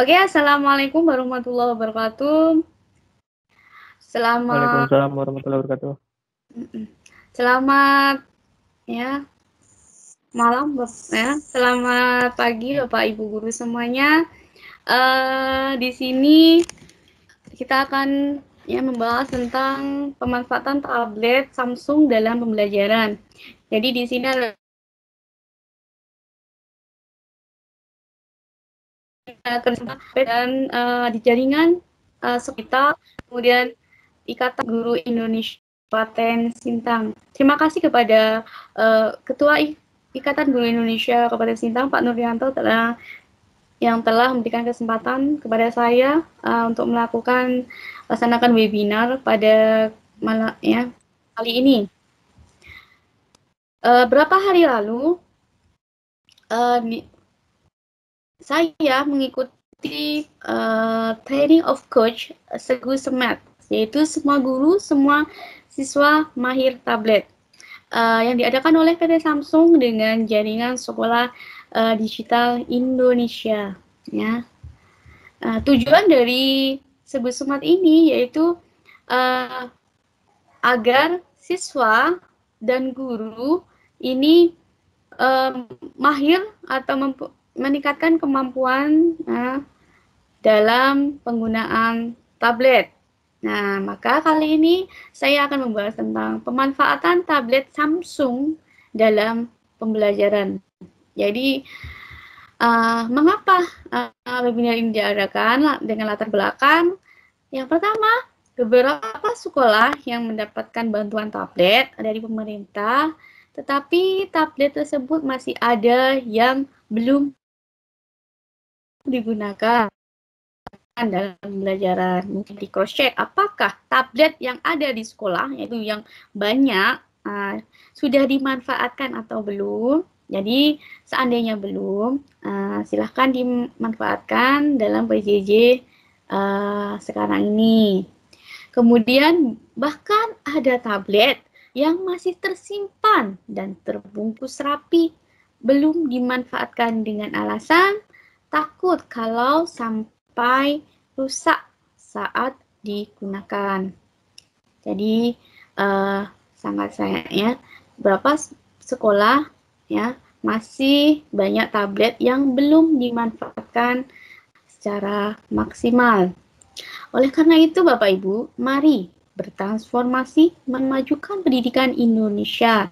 Oke, assalamualaikum warahmatullahi wabarakatuh. Selamat. Waalaikumsalam warahmatullahi wabarakatuh. Selamat ya malam ya selamat pagi bapak ibu guru semuanya uh, di sini kita akan ya membahas tentang pemanfaatan tablet Samsung dalam pembelajaran jadi di sini ada Eh, kerja dan uh, di jaringan uh, sekitar kemudian Ikatan Guru Indonesia Kabupaten Sintang. Terima kasih kepada uh, Ketua Ikatan Guru Indonesia Kabupaten Sintang Pak Nurianto telah yang telah memberikan kesempatan kepada saya uh, untuk melakukan laksanakan webinar pada malam ya kali ini. Uh, berapa hari lalu uh, saya mengikuti uh, training of coach Segu Semat, yaitu semua guru, semua siswa mahir tablet uh, yang diadakan oleh PT Samsung dengan jaringan sekolah uh, digital Indonesia. Ya, uh, tujuan dari Segu Semat ini yaitu uh, agar siswa dan guru ini um, mahir atau meningkatkan kemampuan nah, dalam penggunaan tablet. Nah, maka kali ini saya akan membahas tentang pemanfaatan tablet Samsung dalam pembelajaran. Jadi, uh, mengapa uh, webinar ini diadakan dengan latar belakang? Yang pertama, beberapa sekolah yang mendapatkan bantuan tablet dari pemerintah, tetapi tablet tersebut masih ada yang belum digunakan dalam pembelajaran mungkin di crochet apakah tablet yang ada di sekolah yaitu yang banyak uh, sudah dimanfaatkan atau belum jadi seandainya belum uh, silahkan dimanfaatkan dalam PJJ uh, ah, sekarang ini kemudian bahkan ada tablet yang masih tersimpan dan terbungkus rapi belum dimanfaatkan dengan alasan takut kalau sampai rusak saat digunakan. Jadi uh, eh, sangat sayangnya berapa sekolah ya masih banyak tablet yang belum dimanfaatkan secara maksimal. Oleh karena itu Bapak Ibu, mari bertransformasi memajukan pendidikan Indonesia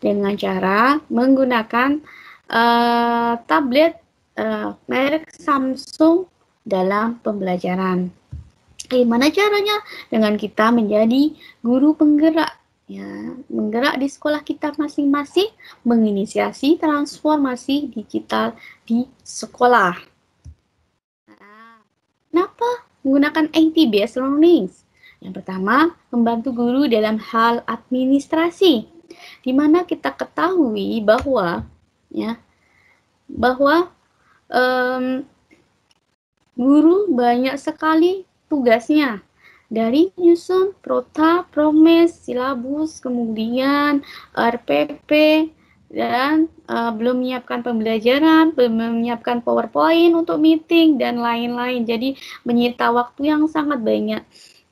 dengan cara menggunakan uh, tablet uh, merek Samsung dalam pembelajaran. Gimana eh, caranya? Dengan kita menjadi guru penggerak ya, menggerak di sekolah kita masing-masing, menginisiasi transformasi digital di sekolah. kenapa menggunakan IT based learning? Yang pertama, membantu guru dalam hal administrasi. Di mana kita ketahui bahwa ya, bahwa um, guru banyak sekali tugasnya dari nyusun prota, promes, silabus, kemudian RPP dan uh, belum menyiapkan pembelajaran, belum menyiapkan PowerPoint untuk meeting dan lain-lain. Jadi menyita waktu yang sangat banyak.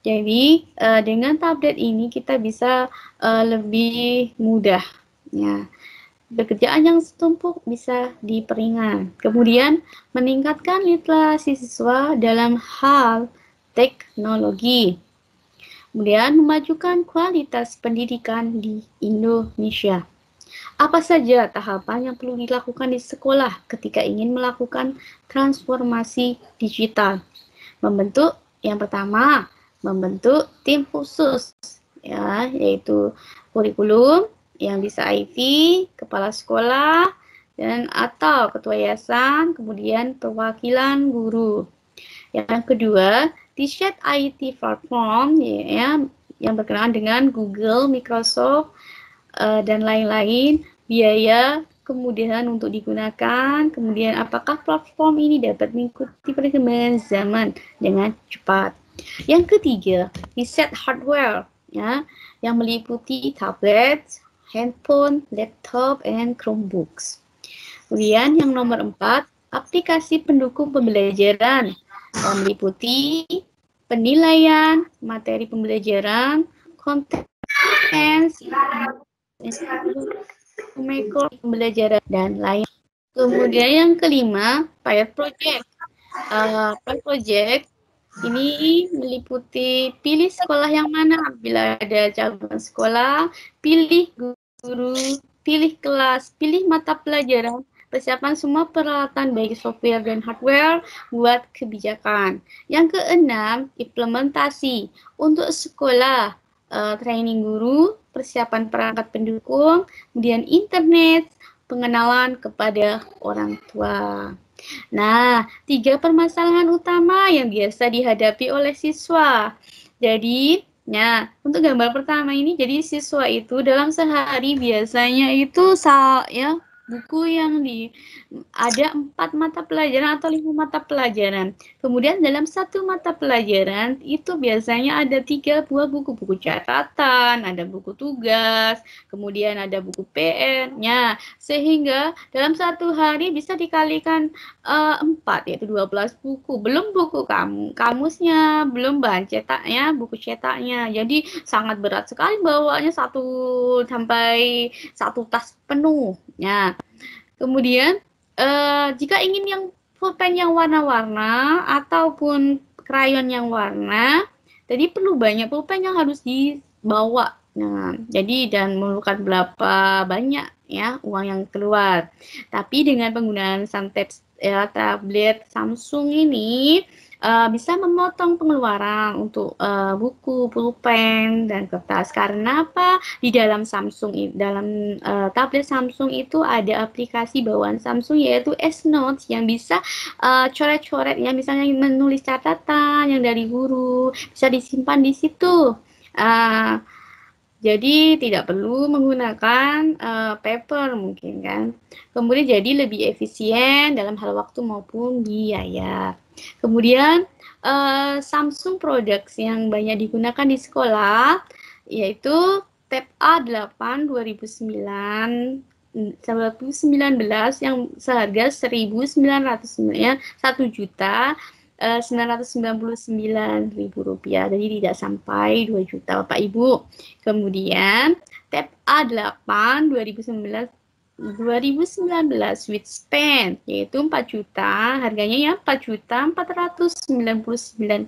Jadi uh, dengan tablet ini kita bisa uh, lebih mudah ya pekerjaan yang setumpuk bisa diperingan. Kemudian, meningkatkan literasi siswa dalam hal teknologi. Kemudian, memajukan kualitas pendidikan di Indonesia. Apa saja tahapan yang perlu dilakukan di sekolah ketika ingin melakukan transformasi digital? Membentuk yang pertama, membentuk tim khusus ya, yaitu kurikulum, yang bisa IT kepala sekolah, dan atau ketua yayasan, kemudian perwakilan guru. Yang kedua, T-shirt IT platform ya, yang berkenaan dengan Google, Microsoft, uh, dan lain-lain, biaya kemudian untuk digunakan, kemudian apakah platform ini dapat mengikuti perkembangan zaman dengan cepat. Yang ketiga, riset hardware ya, yang meliputi tablet, handphone, laptop, and Chromebooks. Kemudian yang nomor empat, aplikasi pendukung pembelajaran yang meliputi penilaian, materi pembelajaran, konten, pembelajaran, dan lain. Kemudian yang kelima, Pilot Project. Uh, eh, Pilot Project ini meliputi pilih sekolah yang mana. Bila ada cabang sekolah, pilih guru guru, pilih kelas, pilih mata pelajaran, persiapan semua peralatan baik software dan hardware buat kebijakan. Yang keenam, implementasi untuk sekolah, uh, training guru, persiapan perangkat pendukung, kemudian internet, pengenalan kepada orang tua. Nah, tiga permasalahan utama yang biasa dihadapi oleh siswa. Jadi, Ya, untuk gambar pertama ini, jadi siswa itu dalam sehari biasanya itu sal ya buku yang di ada empat mata pelajaran atau lima mata pelajaran. Kemudian dalam satu mata pelajaran itu biasanya ada tiga buah buku-buku catatan, ada buku tugas, kemudian ada buku PR-nya. Nah, sehingga dalam satu hari bisa dikalikan eh, empat, yaitu dua belas buku. Belum buku kamu, kamusnya, belum bahan cetaknya, buku cetaknya. Jadi sangat berat sekali bawanya satu sampai satu tas penuh. Kemudian eh, jika ingin yang pulpen yang warna-warna ataupun krayon yang warna, jadi perlu banyak pulpen yang harus dibawa. Nah, jadi dan memerlukan berapa banyak ya uang yang keluar. Tapi dengan penggunaan Santet ya eh, tablet Samsung ini uh, bisa memotong pengeluaran untuk uh, buku, pulpen, dan kertas. Karena apa? Di dalam Samsung, dalam uh, tablet Samsung itu ada aplikasi bawaan Samsung yaitu S Notes yang bisa uh, coret-coret, yang misalnya menulis catatan yang dari guru bisa disimpan di situ. Uh, jadi tidak perlu menggunakan uh, paper mungkin kan. Kemudian jadi lebih efisien dalam hal waktu maupun biaya. Kemudian uh, Samsung products yang banyak digunakan di sekolah yaitu Tab A8 2009 2019 yang seharga 1.900 1 juta 999.000 eh, rupiah jadi tidak sampai 2 juta Bapak Ibu kemudian tab A8 2019 2019 with Span yaitu 4 juta harganya ya 4 juta 499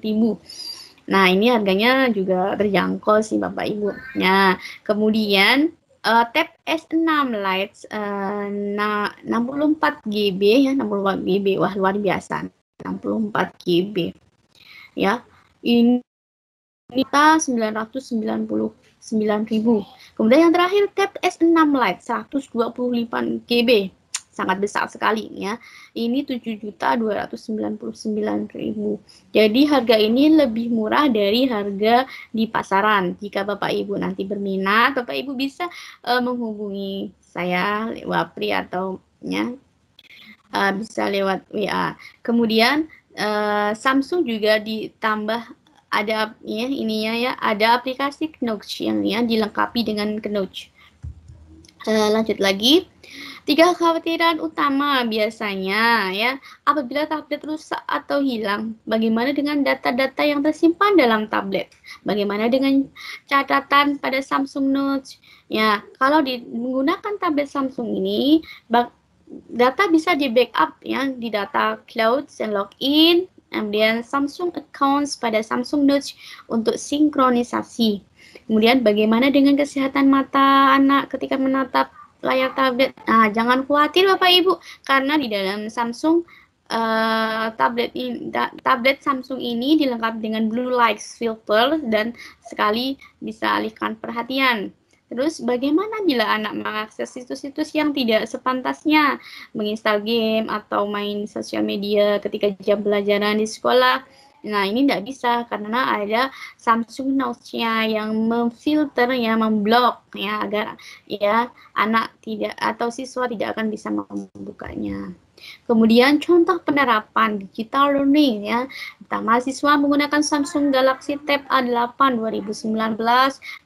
ribu nah ini harganya juga terjangkau sih Bapak Ibu nah kemudian uh, tab S6 lights uh, 64 GB ya 64 GB wah luar biasa 64 GB. Ya, ini kita 999.000. Kemudian yang terakhir tab S6 Lite 125 GB. Sangat besar sekali ya. Ini 7.299.000. Jadi harga ini lebih murah dari harga di pasaran. Jika Bapak Ibu nanti berminat, Bapak Ibu bisa uh, menghubungi saya Wapri atau ya Ah, bisa lewat WA. Kemudian uh, Samsung juga ditambah ada ya, ininya ya, ada aplikasi Knoch yang ya dilengkapi dengan Knoch. Eh, uh, lanjut lagi. Tiga kekhawatiran utama biasanya ya, apabila tablet rusak atau hilang, bagaimana dengan data-data yang tersimpan dalam tablet? Bagaimana dengan catatan pada Samsung Note? Ya, kalau digunakan tablet Samsung ini, bak data bisa di backup ya di data cloud dan login kemudian Samsung Accounts pada Samsung Notes untuk sinkronisasi. Kemudian bagaimana dengan kesehatan mata anak ketika menatap layar tablet? Nah, jangan khawatir Bapak Ibu karena di dalam Samsung uh, tablet in, da, tablet Samsung ini dilengkapi dengan blue light filter dan sekali bisa alihkan perhatian. Terus bagaimana bila anak mengakses situs-situs yang tidak sepantasnya, menginstal game atau main sosial media ketika jam pelajaran di sekolah? Nah, ini tidak bisa karena ada Samsung Notes-nya yang memfilter ya, memblok ya agar ya anak tidak atau siswa tidak akan bisa membukanya. Kemudian contoh penerapan digital learning ya. Pertama siswa menggunakan Samsung Galaxy Tab A8 2019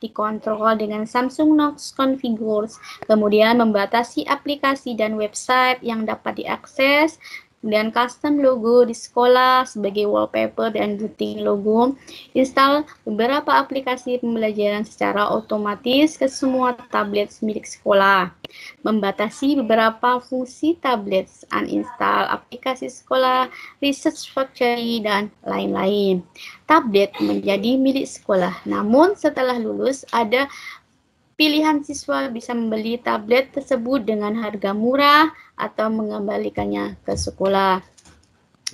dikontrol dengan Samsung Knox Configures. Kemudian membatasi aplikasi dan website yang dapat diakses kemudian custom logo di sekolah sebagai wallpaper dan routing logo, install beberapa aplikasi pembelajaran secara otomatis ke semua tablet milik sekolah, membatasi beberapa fungsi tablet, uninstall aplikasi sekolah, research factory, dan lain-lain. Tablet menjadi milik sekolah, namun setelah lulus ada pilihan siswa bisa membeli tablet tersebut dengan harga murah atau mengembalikannya ke sekolah.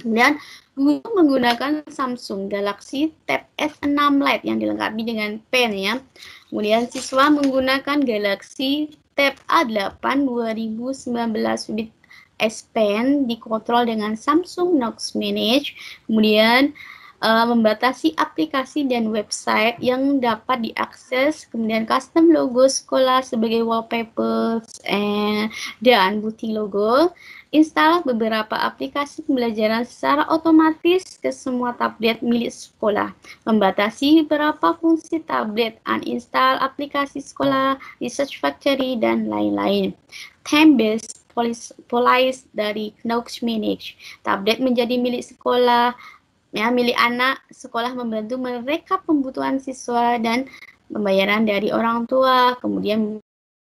Kemudian guru menggunakan Samsung Galaxy Tab S6 Lite yang dilengkapi dengan pen ya. Kemudian siswa menggunakan Galaxy Tab A8 2019 with S Pen dikontrol dengan Samsung Knox Manage. Kemudian uh, membatasi aplikasi dan website yang dapat diakses, kemudian custom logo sekolah sebagai wallpapers dan bukti logo, install beberapa aplikasi pembelajaran secara otomatis ke semua tablet milik sekolah, membatasi beberapa fungsi tablet, uninstall aplikasi sekolah, research factory, dan lain-lain. Time-based polis dari Knox Manage. Tablet menjadi milik sekolah, ya milik anak sekolah membantu merekap pembutuhan siswa dan pembayaran dari orang tua kemudian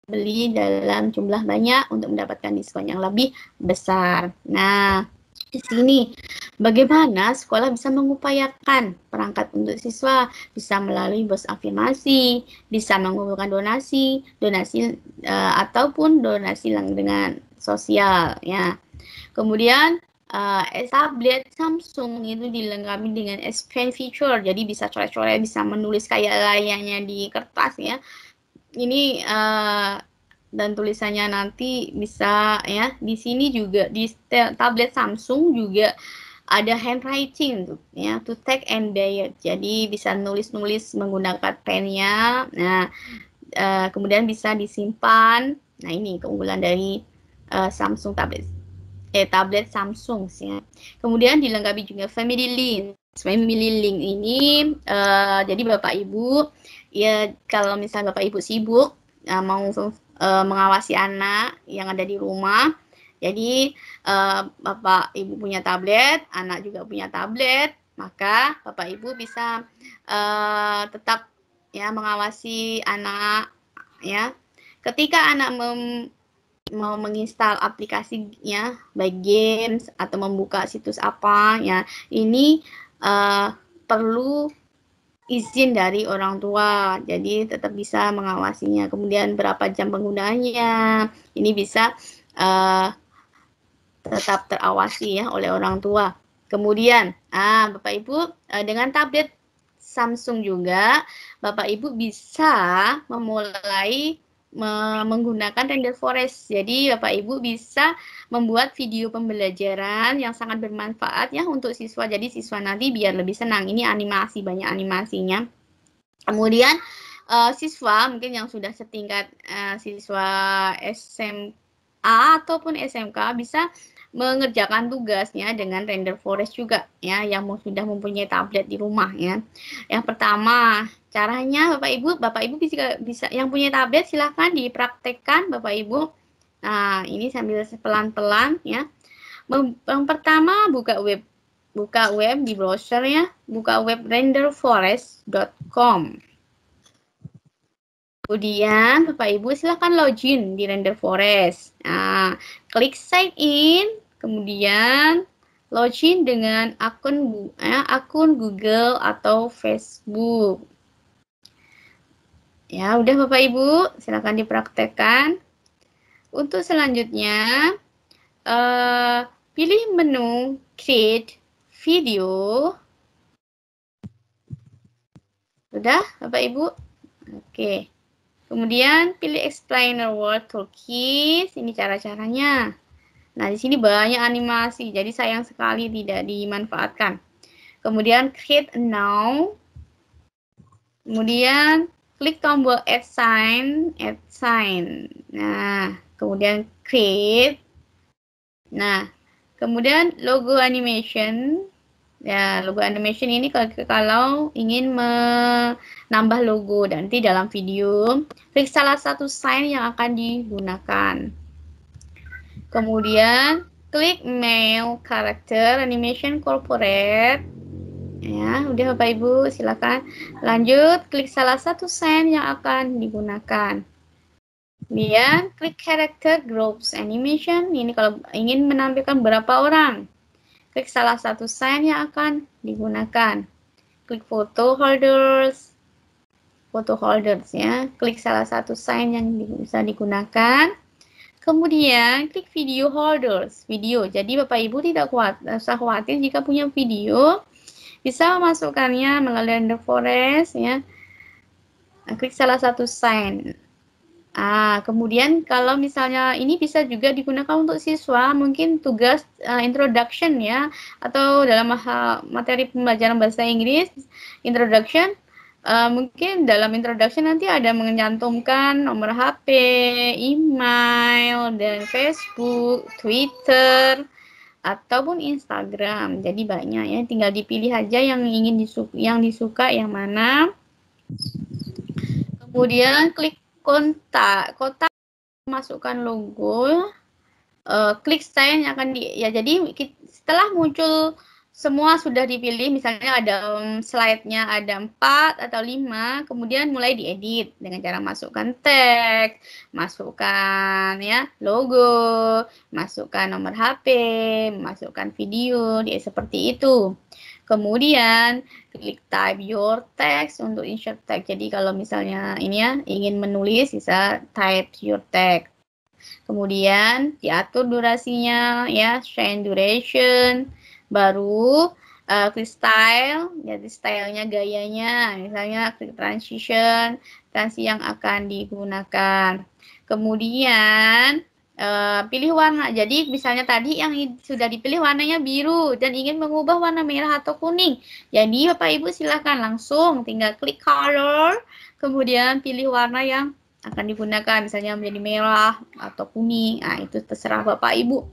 beli dalam jumlah banyak untuk mendapatkan diskon yang lebih besar. Nah, di sini bagaimana sekolah bisa mengupayakan perangkat untuk siswa bisa melalui bos afirmasi, bisa mengumpulkan donasi, donasi uh, ataupun donasi dengan sosial ya. Kemudian uh, tablet Samsung itu dilengkapi dengan S Pen feature, jadi bisa coret-coret, bisa menulis kayak layaknya di kertas ya. Ini uh, dan tulisannya nanti bisa ya di sini juga di tablet Samsung juga ada handwriting tuh ya to take and diet jadi bisa nulis-nulis menggunakan pennya nah uh, kemudian bisa disimpan nah ini keunggulan dari uh, Samsung tablet eh tablet Samsung sih. Ya. Kemudian dilengkapi juga Family Link. Family Link ini uh, jadi Bapak Ibu ya kalau misalnya Bapak Ibu sibuk uh, mau uh, mengawasi anak yang ada di rumah, jadi uh, Bapak Ibu punya tablet, anak juga punya tablet, maka Bapak Ibu bisa uh, tetap ya mengawasi anak ya. Ketika anak mem mau menginstal aplikasinya baik games atau membuka situs apa ya ini uh, perlu izin dari orang tua jadi tetap bisa mengawasinya kemudian berapa jam penggunaannya ini bisa uh, tetap terawasi ya oleh orang tua kemudian ah bapak ibu uh, dengan tablet Samsung juga Bapak Ibu bisa memulai menggunakan render forest. Jadi Bapak Ibu bisa membuat video pembelajaran yang sangat bermanfaat ya untuk siswa. Jadi siswa nanti biar lebih senang. Ini animasi banyak animasinya. Kemudian uh, siswa mungkin yang sudah setingkat uh, siswa SMA ataupun SMK bisa mengerjakan tugasnya dengan render forest juga ya yang sudah mempunyai tablet di rumah ya. Yang pertama, caranya Bapak Ibu, Bapak Ibu bisa bisa yang punya tablet silahkan dipraktekkan Bapak Ibu. Nah, ini sambil pelan-pelan ya. Yang pertama buka web buka web di browser ya, buka web renderforest.com. Kemudian Bapak Ibu silahkan login di Render Forest. Nah, klik sign in, kemudian login dengan akun eh, akun Google atau Facebook. Ya, udah Bapak Ibu, silakan dipraktekkan. Untuk selanjutnya, eh, pilih menu Create Video. Sudah, Bapak Ibu? Oke. Okay. Kemudian pilih explainer word toolkit. Ini cara-caranya. Nah, di sini banyak animasi, jadi sayang sekali tidak dimanfaatkan. Kemudian create now. Kemudian klik tombol add sign, add sign. Nah, kemudian create. Nah, kemudian logo animation. Ya, logo animation ini kalau, ingin menambah logo nanti dalam video, klik salah satu sign yang akan digunakan. Kemudian klik mail character animation corporate. Ya, udah Bapak Ibu, silakan lanjut klik salah satu sign yang akan digunakan. Kemudian klik character groups animation. Ini kalau ingin menampilkan berapa orang Klik salah satu sign yang akan digunakan. Klik foto holders, foto holders ya. Klik salah satu sign yang bisa digunakan. Kemudian klik video holders, video. Jadi Bapak Ibu tidak kuat, usah khawatir jika punya video bisa memasukkannya melalui the forest ya. Nah, klik salah satu sign. Ah, kemudian kalau misalnya ini bisa juga digunakan untuk siswa mungkin tugas uh, introduction ya atau dalam hal materi pembelajaran bahasa Inggris introduction uh, mungkin dalam introduction nanti ada mencantumkan nomor HP, email dan Facebook, Twitter ataupun Instagram. Jadi banyak ya, tinggal dipilih aja yang ingin disuka, yang disuka yang mana. Kemudian klik kontak kotak masukkan logo uh, klik sign akan di ya jadi kita, setelah muncul semua sudah dipilih misalnya ada um, slide-nya ada empat atau lima kemudian mulai diedit dengan cara masukkan tag, masukkan ya logo, masukkan nomor HP, masukkan video, dia seperti itu. Kemudian klik type your text untuk insert text Jadi kalau misalnya ini ya ingin menulis bisa type your text. Kemudian diatur durasinya ya, change duration. Baru uh, klik style, jadi stylenya gayanya, misalnya klik transition, transisi yang akan digunakan. Kemudian Eh, pilih warna. Jadi misalnya tadi yang sudah dipilih warnanya biru dan ingin mengubah warna merah atau kuning. Jadi Bapak Ibu silahkan langsung tinggal klik color, kemudian pilih warna yang akan digunakan misalnya menjadi merah atau kuning. Nah, itu terserah Bapak Ibu.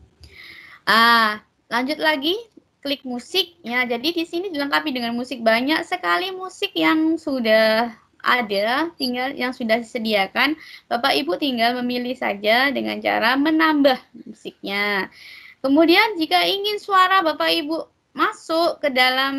Ah, lanjut lagi klik musik ya. Jadi di sini dilengkapi dengan musik banyak sekali musik yang sudah ada tinggal yang sudah disediakan. Bapak Ibu tinggal memilih saja dengan cara menambah musiknya. Kemudian jika ingin suara Bapak Ibu masuk ke dalam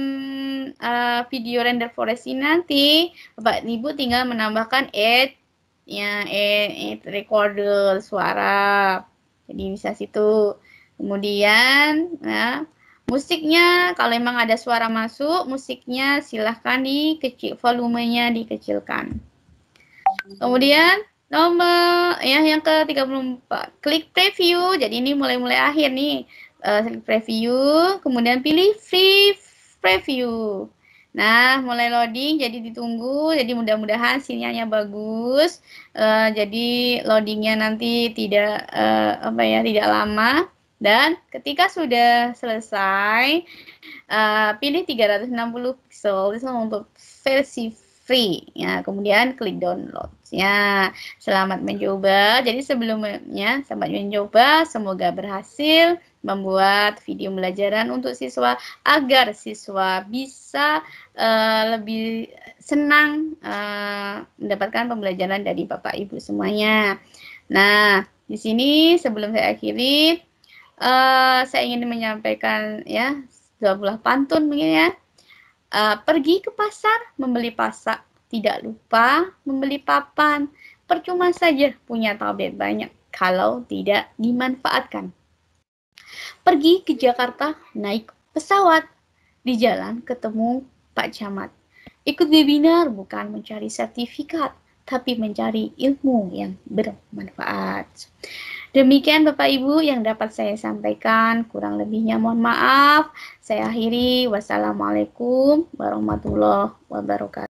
uh, video render forest ini nanti, Bapak Ibu tinggal menambahkan add ya add recorder suara. Jadi bisa situ. Kemudian ya Musiknya kalau emang ada suara masuk, musiknya silahkan dikecil volumenya dikecilkan. Kemudian nomor ya yang ke-34, klik preview. Jadi ini mulai-mulai akhir nih. Uh, preview, kemudian pilih free preview. Nah, mulai loading, jadi ditunggu. Jadi mudah-mudahan sinyalnya bagus. Uh, jadi loadingnya nanti tidak uh, apa ya, tidak lama. Dan ketika sudah selesai, uh, pilih 360 pixel untuk versi free. Ya, kemudian klik download. Ya, selamat mencoba. Jadi sebelumnya, selamat mencoba. Semoga berhasil membuat video pembelajaran untuk siswa agar siswa bisa uh, lebih senang uh, mendapatkan pembelajaran dari Bapak Ibu semuanya. Nah, di sini sebelum saya akhiri, Eh, saya ingin menyampaikan ya dua buah pantun mungkin ya. Uh, pergi ke pasar membeli pasak, tidak lupa membeli papan. Percuma saja punya tablet banyak kalau tidak dimanfaatkan. Pergi ke Jakarta naik pesawat. Di jalan ketemu Pak Camat. Ikut webinar bukan mencari sertifikat, tapi mencari ilmu yang bermanfaat. Demikian Bapak Ibu yang dapat saya sampaikan. Kurang lebihnya mohon maaf. Saya akhiri. Wassalamualaikum warahmatullahi wabarakatuh.